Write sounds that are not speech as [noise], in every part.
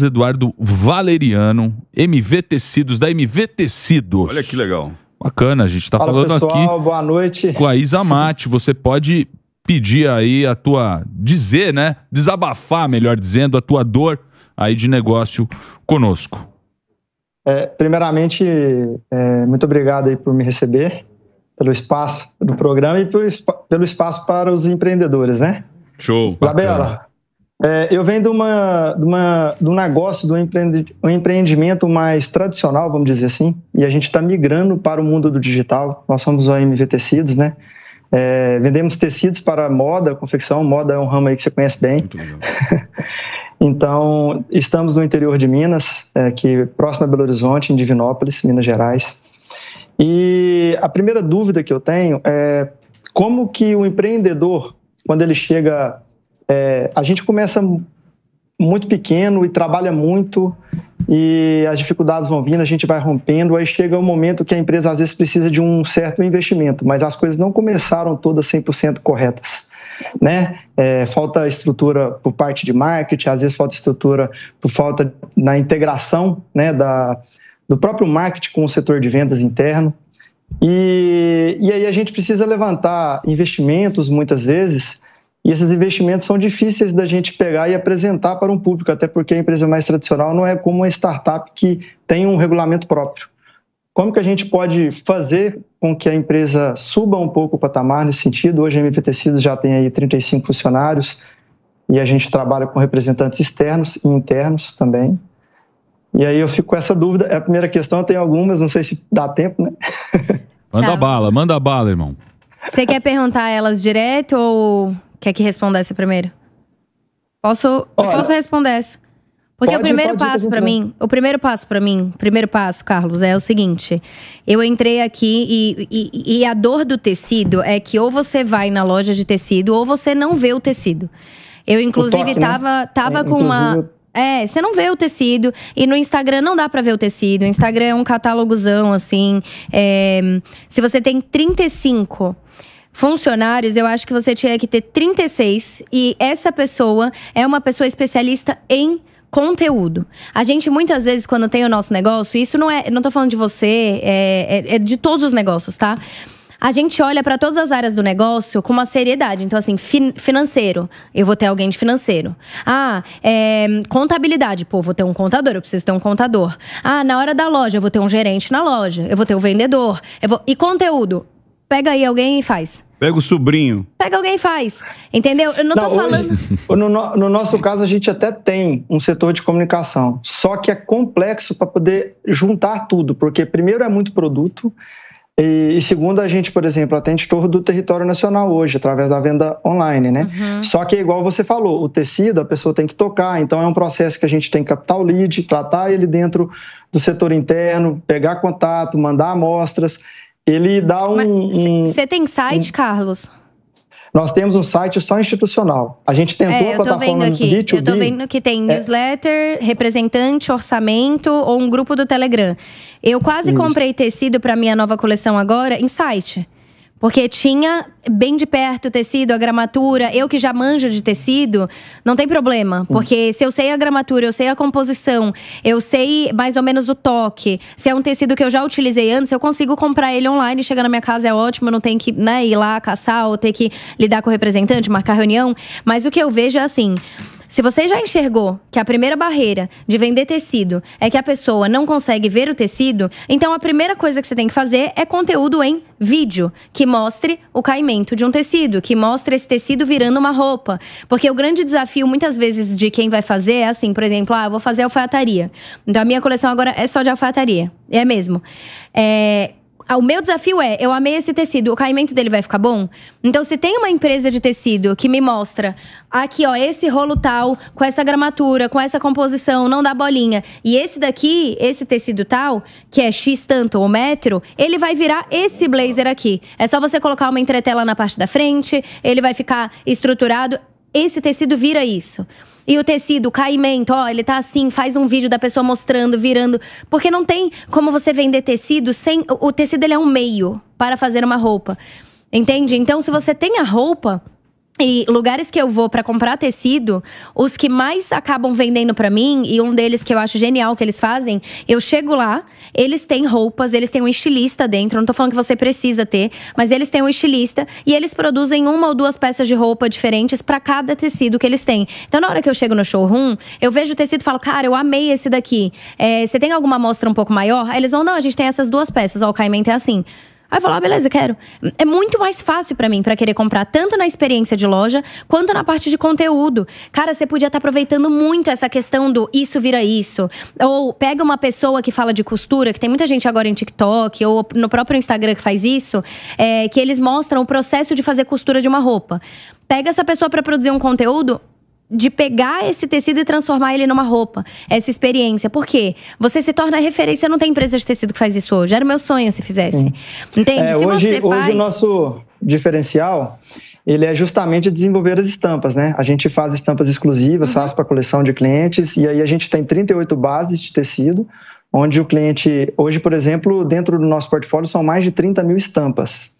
Marcos Eduardo Valeriano, MV Tecidos, da MV Tecidos. Olha que legal. Bacana, a gente está falando pessoal, aqui. Boa noite. Com a Isa Mate, você pode pedir aí a tua. dizer, né? Desabafar, melhor dizendo, a tua dor aí de negócio conosco. É, primeiramente, é, muito obrigado aí por me receber, pelo espaço do programa e pelo, pelo espaço para os empreendedores, né? Show. Labela, é, eu venho de, uma, de, uma, de um negócio, de um, empreendimento mais tradicional, vamos dizer assim, e a gente está migrando para o mundo do digital. Nós somos o AMV Tecidos, né? É, vendemos tecidos para moda, confecção. Moda é um ramo aí que você conhece bem. [laughs] então, estamos no interior de Minas, é, que próximo a Belo Horizonte, em Divinópolis, Minas Gerais. E a primeira dúvida que eu tenho é como que o empreendedor, quando ele chega é, a gente começa muito pequeno e trabalha muito e as dificuldades vão vindo, a gente vai rompendo, aí chega um momento que a empresa às vezes precisa de um certo investimento, mas as coisas não começaram todas 100% corretas, né? É, falta estrutura por parte de marketing, às vezes falta estrutura por falta na integração, né, da, do próprio marketing com o setor de vendas interno. E, e aí a gente precisa levantar investimentos muitas vezes e esses investimentos são difíceis da gente pegar e apresentar para um público, até porque a empresa mais tradicional não é como uma startup que tem um regulamento próprio. Como que a gente pode fazer com que a empresa suba um pouco o patamar nesse sentido? Hoje a MV já tem aí 35 funcionários e a gente trabalha com representantes externos e internos também. E aí eu fico com essa dúvida. É a primeira questão, tenho algumas, não sei se dá tempo, né? Manda tá. bala, manda bala, irmão. Você quer perguntar elas direto ou Quer que responda essa primeiro? Posso, Olha, posso responder essa? Porque pode, o primeiro pode, passo para mim, o primeiro passo para mim, primeiro passo, Carlos, é o seguinte: eu entrei aqui e, e, e a dor do tecido é que ou você vai na loja de tecido ou você não vê o tecido. Eu inclusive toque, né? tava, tava é, com inclusive... uma é, você não vê o tecido. E no Instagram não dá para ver o tecido. O Instagram é um catálogozão, assim. É, se você tem 35 funcionários, eu acho que você tinha que ter 36 e essa pessoa é uma pessoa especialista em conteúdo. A gente muitas vezes quando tem o nosso negócio, isso não é, não tô falando de você, é, é, é de todos os negócios, tá? a gente olha para todas as áreas do negócio com uma seriedade. Então, assim, financeiro, eu vou ter alguém de financeiro. Ah, é, contabilidade, pô, vou ter um contador, eu preciso ter um contador. Ah, na hora da loja, eu vou ter um gerente na loja, eu vou ter o um vendedor. Vou... E conteúdo? Pega aí alguém e faz. Pega o sobrinho. Pega alguém e faz. Entendeu? Eu não, não tô falando. Hoje, [laughs] no, no, nosso caso, a gente até tem um setor de comunicação. Só que é complexo para poder juntar tudo, porque primeiro é muito produto. E, e segundo, a gente, por exemplo, atende todo do território nacional hoje, através da venda online, né? Uhum. Só que, igual você falou, o tecido a pessoa tem que tocar, então é um processo que a gente tem que captar o lead, tratar ele dentro do setor interno, pegar contato, mandar amostras. Ele dá um. Você um, tem site, um, Carlos? Nós temos um site só institucional. A gente tentou é, eu a plataforma vendo aqui, B2B. Eu tô vendo que tem é. newsletter, representante, orçamento ou um grupo do Telegram. Eu quase Isso. comprei tecido para minha nova coleção agora em site. Porque tinha bem de perto o tecido, a gramatura. Eu que já manjo de tecido, não tem problema. Hum. Porque se eu sei a gramatura, eu sei a composição, eu sei mais ou menos o toque. Se é um tecido que eu já utilizei antes, eu consigo comprar ele online, chegar na minha casa, é ótimo. não tem que né, ir lá caçar ou ter que lidar com o representante, marcar reunião. Mas o que eu vejo é assim… Se você já enxergou que a primeira barreira de vender tecido é que a pessoa não consegue ver o tecido, então a primeira coisa que você tem que fazer é conteúdo em vídeo que mostre o caimento de um tecido, que mostre esse tecido virando uma roupa. Porque o grande desafio, muitas vezes, de quem vai fazer é assim, por exemplo, ah, vou fazer alfaiataria. Então a minha coleção agora é só de alfaiataria. É mesmo. É, ah, o meu desafio é: eu amei esse tecido, o caimento dele vai ficar bom? Então, se tem uma empresa de tecido que me mostra aqui, ó, esse rolo tal, com essa gramatura, com essa composição, não dá bolinha, e esse daqui, esse tecido tal, que é X tanto ou metro, ele vai virar esse blazer aqui. É só você colocar uma entretela na parte da frente, ele vai ficar estruturado. Esse tecido vira isso. E o tecido, o caimento, ó, ele tá assim, faz um vídeo da pessoa mostrando, virando. Porque não tem como você vender tecido sem. O tecido ele é um meio para fazer uma roupa. Entende? Então, se você tem a roupa, e lugares que eu vou para comprar tecido, os que mais acabam vendendo para mim, e um deles que eu acho genial que eles fazem, eu chego lá, eles têm roupas, eles têm um estilista dentro, não tô falando que você precisa ter, mas eles têm um estilista e eles produzem uma ou duas peças de roupa diferentes para cada tecido que eles têm. Então, na hora que eu chego no showroom, eu vejo o tecido e falo, cara, eu amei esse daqui. É, você tem alguma amostra um pouco maior? Aí eles vão, não, a gente tem essas duas peças, ó, o caimento é assim. Aí eu falo, ah, beleza, quero. É muito mais fácil para mim para querer comprar tanto na experiência de loja quanto na parte de conteúdo. Cara, você podia estar tá aproveitando muito essa questão do isso vira isso. Ou pega uma pessoa que fala de costura, que tem muita gente agora em TikTok ou no próprio Instagram que faz isso, é, que eles mostram o processo de fazer costura de uma roupa. Pega essa pessoa para produzir um conteúdo, de pegar esse tecido e transformar ele numa roupa. Essa experiência. Por quê? Você se torna referência. Não tem empresa de tecido que faz isso hoje. Era o meu sonho se fizesse. Sim. Entende? É, se hoje, você faz... hoje o nosso diferencial ele é justamente desenvolver as estampas, né? A gente faz estampas exclusivas, uhum. faz para coleção de clientes e aí a gente tem 38 bases de tecido, onde o cliente, hoje, por exemplo, dentro do nosso portfólio são mais de 30 mil estampas.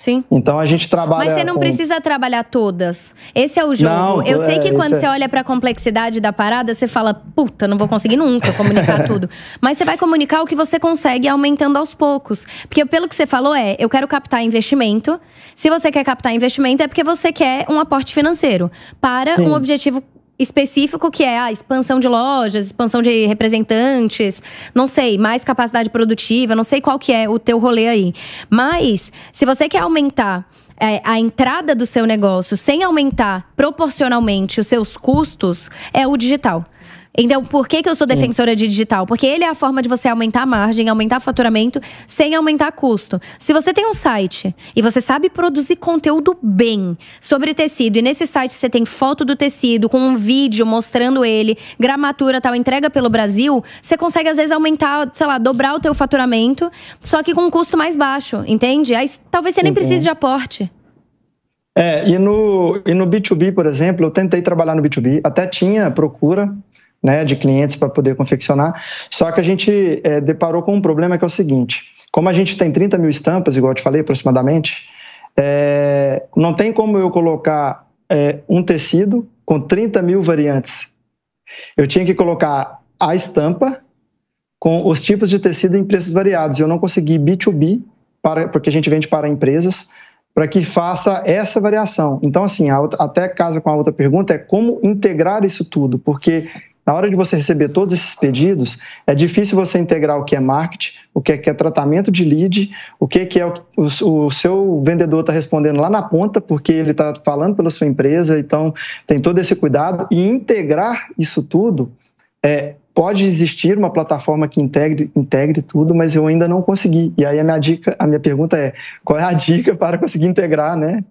Sim. Então a gente trabalha. Mas você não com... precisa trabalhar todas. Esse é o jogo. Não, eu é, sei que quando é... você olha para a complexidade da parada, você fala, puta, não vou conseguir nunca comunicar tudo. [laughs] Mas você vai comunicar o que você consegue aumentando aos poucos. Porque pelo que você falou é, eu quero captar investimento. Se você quer captar investimento, é porque você quer um aporte financeiro para Sim. um objetivo específico que é a expansão de lojas, expansão de representantes, não sei, mais capacidade produtiva, não sei qual que é o teu rolê aí. Mas se você quer aumentar é, a entrada do seu negócio sem aumentar proporcionalmente os seus custos, é o digital. Então, por que, que eu sou defensora Sim. de digital? Porque ele é a forma de você aumentar a margem, aumentar faturamento, sem aumentar custo. Se você tem um site e você sabe produzir conteúdo bem sobre tecido, e nesse site você tem foto do tecido, com um vídeo mostrando ele, gramatura tal, entrega pelo Brasil, você consegue, às vezes, aumentar, sei lá, dobrar o teu faturamento, só que com um custo mais baixo, entende? Aí talvez você nem uhum. precise de aporte. É, e no, e no B2B, por exemplo, eu tentei trabalhar no B2B, até tinha procura, né, de clientes para poder confeccionar. Só que a gente é, deparou com um problema que é o seguinte: como a gente tem 30 mil estampas, igual eu te falei, aproximadamente, é, não tem como eu colocar é, um tecido com 30 mil variantes. Eu tinha que colocar a estampa com os tipos de tecido em preços variados. Eu não consegui B2B, para, porque a gente vende para empresas, para que faça essa variação. Então, assim, outra, até casa com a outra pergunta é como integrar isso tudo, porque na hora de você receber todos esses pedidos, é difícil você integrar o que é marketing, o que é, que é tratamento de lead, o que é, que é o, o, o seu vendedor está respondendo lá na ponta, porque ele está falando pela sua empresa, então tem todo esse cuidado. E integrar isso tudo é, pode existir uma plataforma que integre, integre tudo, mas eu ainda não consegui. E aí a minha dica, a minha pergunta é: qual é a dica para conseguir integrar, né?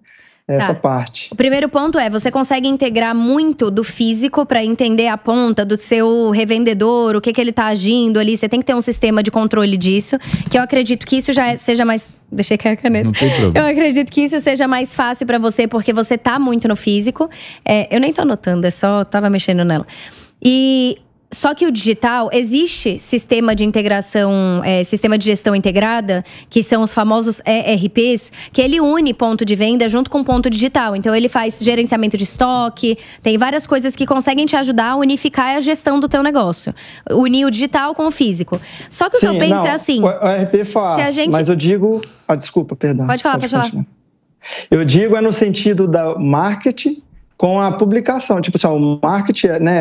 essa tá. parte. O primeiro ponto é: você consegue integrar muito do físico para entender a ponta do seu revendedor, o que, que ele está agindo ali. Você tem que ter um sistema de controle disso, que eu acredito que isso já é, seja mais Deixei cair a caneta. Não tem problema. Eu acredito que isso seja mais fácil para você, porque você tá muito no físico. É, eu nem tô anotando, é só tava mexendo nela. E só que o digital, existe sistema de integração, é, sistema de gestão integrada, que são os famosos ERPs, que ele une ponto de venda junto com ponto digital. Então, ele faz gerenciamento de estoque, tem várias coisas que conseguem te ajudar a unificar a gestão do teu negócio. Unir o digital com o físico. Só que o Sim, que eu penso é não, é assim... O ERP é faz, gente... mas eu digo... Ah, desculpa, perdão. Pode falar, pode, pode falar. Eu digo é no sentido da marketing, com a publicação. Tipo assim, o marketing é, né,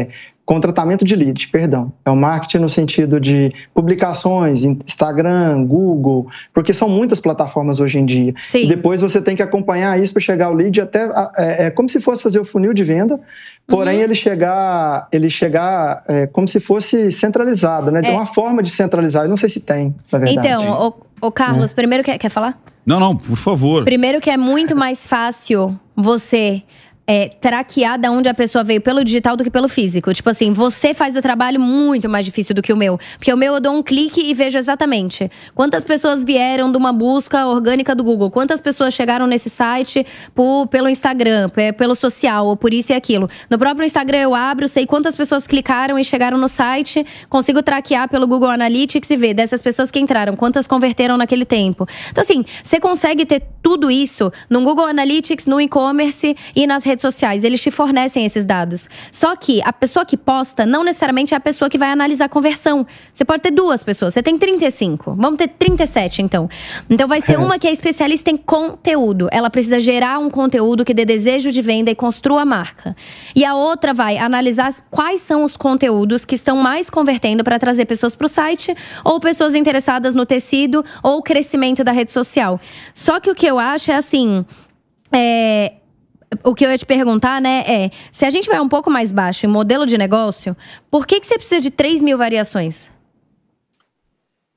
é, com tratamento de leads, perdão. É o marketing no sentido de publicações, Instagram, Google, porque são muitas plataformas hoje em dia. Sim. E depois você tem que acompanhar isso para chegar o lead até é, é, como se fosse fazer o funil de venda, porém uhum. ele chegar, ele chegar é, como se fosse centralizado, né? De é. uma forma de centralizar. Eu não sei se tem, na verdade. Então, o, o Carlos, é. primeiro quer, quer falar? Não, não, por favor. Primeiro que é muito mais fácil você é, traquear de onde a pessoa veio pelo digital do que pelo físico. Tipo assim, você faz o trabalho muito mais difícil do que o meu. Porque o meu eu dou um clique e vejo exatamente quantas pessoas vieram de uma busca orgânica do Google, quantas pessoas chegaram nesse site por, pelo Instagram, é, pelo social, ou por isso e aquilo. No próprio Instagram eu abro, sei quantas pessoas clicaram e chegaram no site, consigo traquear pelo Google Analytics e ver dessas pessoas que entraram, quantas converteram naquele tempo. Então, assim, você consegue ter tudo isso no Google Analytics, no e-commerce e nas redes redes sociais, eles te fornecem esses dados. Só que a pessoa que posta não necessariamente é a pessoa que vai analisar a conversão. Você pode ter duas pessoas, você tem 35. Vamos ter 37, então. Então vai ser é. uma que é especialista em conteúdo. Ela precisa gerar um conteúdo que dê desejo de venda e construa a marca. E a outra vai analisar quais são os conteúdos que estão mais convertendo para trazer pessoas para o site ou pessoas interessadas no tecido ou crescimento da rede social. Só que o que eu acho é assim. É, o que eu ia te perguntar, né, é: se a gente vai um pouco mais baixo em modelo de negócio, por que, que você precisa de 3 mil variações?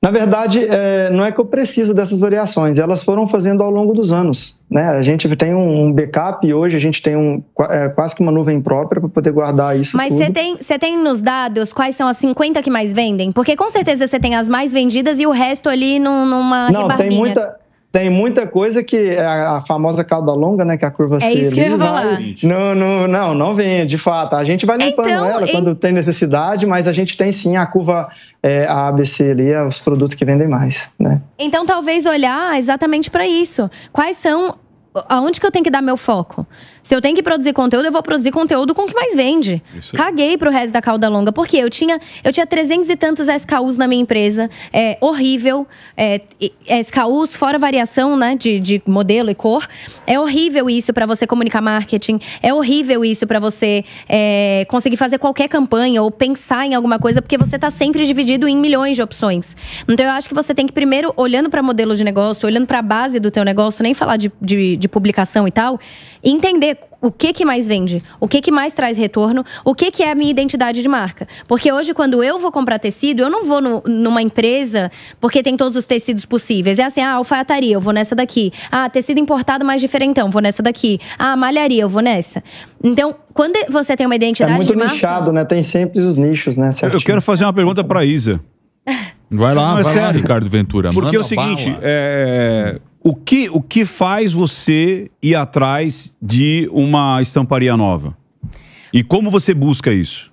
Na verdade, é, não é que eu preciso dessas variações, elas foram fazendo ao longo dos anos. Né? A gente tem um backup hoje, a gente tem um, é, quase que uma nuvem própria para poder guardar isso. Mas você tem, tem nos dados quais são as 50 que mais vendem? Porque com certeza você tem as mais vendidas e o resto ali num, numa não, rebarbinha. Tem muita, tem muita coisa que é a, famosa cauda longa, né? Que a curva é C. isso que eu ia né? falar. não, não, não, não vem, de fato. A gente vai limpando então, ela em... quando tem necessidade, mas a gente tem sim a curva é, a ABC ali, é os produtos que vendem mais, né? Então talvez olhar exatamente para isso. Quais são aonde que eu tenho que dar meu foco? Se eu tenho que produzir conteúdo, eu vou produzir conteúdo com o que mais vende. Caguei pro resto da cauda longa, porque eu tinha, eu tinha 300 e tantos SKUs na minha empresa, é, horrível, é, é SKUs fora variação, né, de, de modelo e cor. É horrível isso para você comunicar marketing, é horrível isso para você é, conseguir fazer qualquer campanha ou pensar em alguma coisa, porque você tá sempre dividido em milhões de opções. Então eu acho que você tem que primeiro, olhando para modelo de negócio, olhando para a base do teu negócio, nem falar de, de de publicação e tal, entender o que, que mais vende, o que, que mais traz retorno, o que, que é a minha identidade de marca. Porque hoje, quando eu vou comprar tecido, eu não vou no, numa empresa porque tem todos os tecidos possíveis. É assim, ah, alfaiataria, eu vou nessa daqui. Ah, tecido importado mais diferentão, vou nessa daqui. Ah, malharia, eu vou nessa. Então, quando você tem uma identidade é muito marca... nichado, né? Tem sempre os nichos, né? Certinho. Eu quero fazer uma pergunta para Isa. [laughs] Vai lá, Mas é vai lá, Ricardo Ventura. Porque Manda é o seguinte, é... O que, o que faz você ir atrás de uma estamparia nova? E como você busca isso?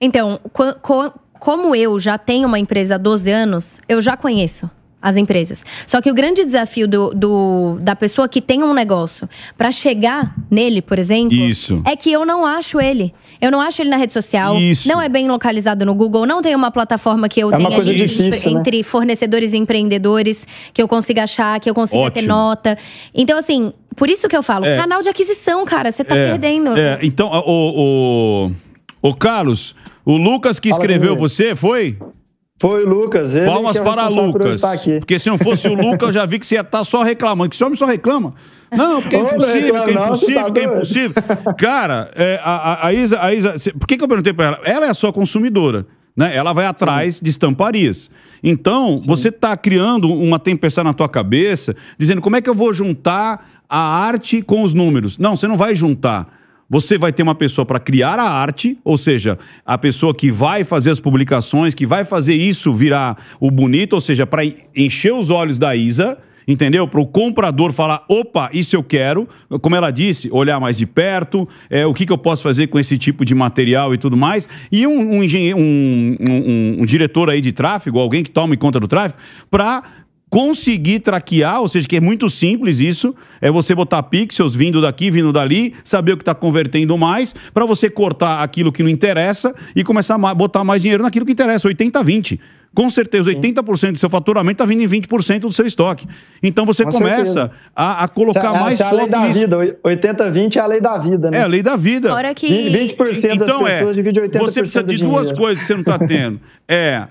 Então, co co como eu já tenho uma empresa há 12 anos, eu já conheço as empresas. Só que o grande desafio do, do da pessoa que tem um negócio para chegar nele, por exemplo, Isso. é que eu não acho ele. Eu não acho ele na rede social, Isso. não é bem localizado no Google, não tem uma plataforma que eu é tenha de, difícil, né? entre né? fornecedores e empreendedores que eu consiga achar, que eu consiga Ótimo. ter nota. Então, assim, por isso que eu falo, é. canal de aquisição, cara, você tá é. perdendo. É. Então, o, o, o Carlos, o Lucas que Fala escreveu você, foi? Foi o Lucas. Ele Palmas é para Lucas. Por porque se não fosse o Lucas, eu já vi que você ia estar tá só reclamando. Que esse homem só reclama. Não, porque é impossível, porque é impossível, tá porque é impossível. Cara, é, a, a, Isa, a Isa por que, que eu perguntei para ela? Ela é só consumidora. Né? Ela vai atrás Sim. de estamparias. Então, Sim. você está criando uma tempestade na tua cabeça, dizendo como é que eu vou juntar a arte com os números. Não, você não vai juntar. Você vai ter uma pessoa para criar a arte, ou seja, a pessoa que vai fazer as publicações, que vai fazer isso virar o bonito, ou seja, para encher os olhos da Isa, entendeu? Para o comprador falar, opa, isso eu quero. Como ela disse, olhar mais de perto, é, o que, que eu posso fazer com esse tipo de material e tudo mais. E um, um, um, um diretor aí de tráfego, alguém que tome conta do tráfego, para conseguir traquear, ou seja, que é muito simples isso, é você botar pixels vindo daqui, vindo dali, saber o que está convertendo mais, para você cortar aquilo que não interessa e começar a botar mais dinheiro naquilo que interessa, 80-20. Com certeza, Sim. 80% do seu faturamento está vindo em 20% do seu estoque. Então você Com começa a, a, colocar é, mais é foco. É a lei da nisso. vida. 80-20 é a lei da vida, né? É a lei da vida. Fora que... 20%, então, das é, pessoas é, divide 80% Você precisa de duas coisas que você não está tendo. [laughs] É...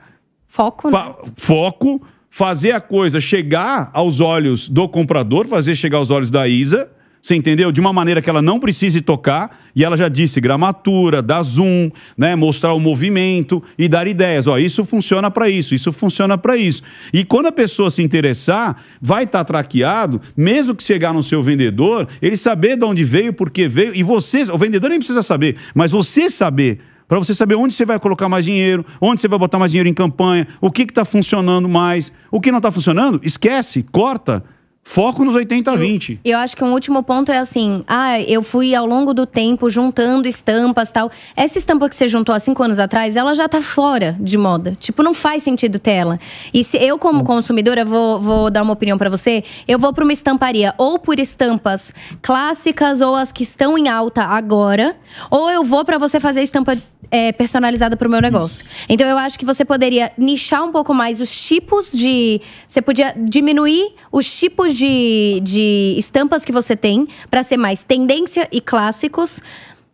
Foco, né? Foco fazer a coisa chegar aos olhos do comprador, fazer chegar aos olhos da Isa, você entendeu? De uma maneira que ela não precise tocar, e ela já disse gramatura, dar zoom, né, mostrar o movimento e dar ideias, ó, isso funciona para isso, isso funciona para isso. E quando a pessoa se interessar, vai estar tá traqueado, mesmo que chegar no seu vendedor, ele saber de onde veio, por que veio, e você, o vendedor nem precisa saber, mas você saber para você saber onde você vai colocar mais dinheiro, onde você vai botar mais dinheiro em campanha, o que está funcionando mais, o que não está funcionando, esquece, corta. Foco nos 80 20. Eu, eu acho que um último ponto é assim: ah, eu fui ao longo do tempo juntando estampas tal. Essa estampa que você juntou há cinco anos atrás, ela já tá fora de moda. Tipo, não faz sentido ter ela. E se eu, como consumidora, vou, vou dar uma opinião para você, eu vou para uma estamparia ou por estampas clássicas ou as que estão em alta agora, ou eu vou para você fazer estampa é, personalizada para o meu negócio. Isso. Então eu acho que você poderia nichar um pouco mais os tipos de. Você podia diminuir os tipos de, de estampas que você tem para ser mais tendência e clássicos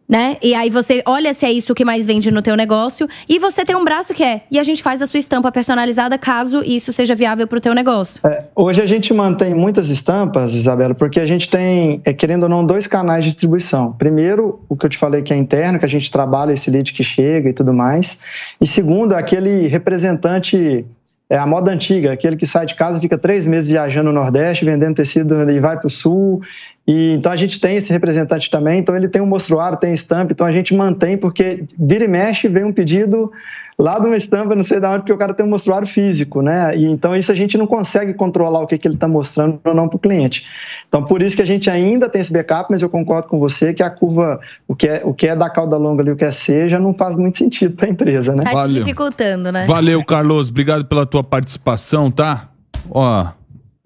né? E aí você olha se é isso que mais vende no teu negócio e você tem um braço que é. E a gente faz a sua estampa personalizada caso isso seja viável para o teu negócio. É, hoje a gente mantém muitas estampas, Isabela, porque a gente tem, é, querendo ou não, dois canais de distribuição. Primeiro, o que eu te falei que é interno, que a gente trabalha esse lead que chega e tudo mais. E segundo, aquele representante é a moda antiga, aquele que sai de casa, fica três meses viajando no Nordeste, vendendo tecido e vai para o Sul. E, então a gente tem esse representante também, então ele tem um mostruário, tem estampa, então a gente mantém, porque vira e mexe, vem um pedido lá de uma estampa, não sei de onde, porque o cara tem um mostruário físico, né? E então isso a gente não consegue controlar o que, que ele está mostrando ou não para o cliente. Então por isso que a gente ainda tem esse backup, mas eu concordo com você que a curva, o que é, o que é da cauda longa ali, o que é seja, não faz muito sentido para a empresa, né? Está dificultando, né? Valeu, Carlos. Obrigado pela tua participação, tá? Ó.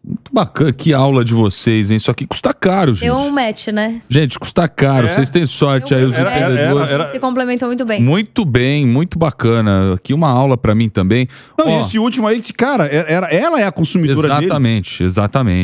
Muito bacana, que aula de vocês, hein? Isso aqui custa caro, gente. Deu um match, né? Gente, custa caro. É. Vocês têm sorte Deu aí, os era, empreendedores. Era, era, Se complementam muito bem. Muito bem, muito bacana. Aqui uma aula para mim também. Não, Ó, esse último aí, cara, era, ela é a consumidora exatamente, dele. Exatamente, exatamente.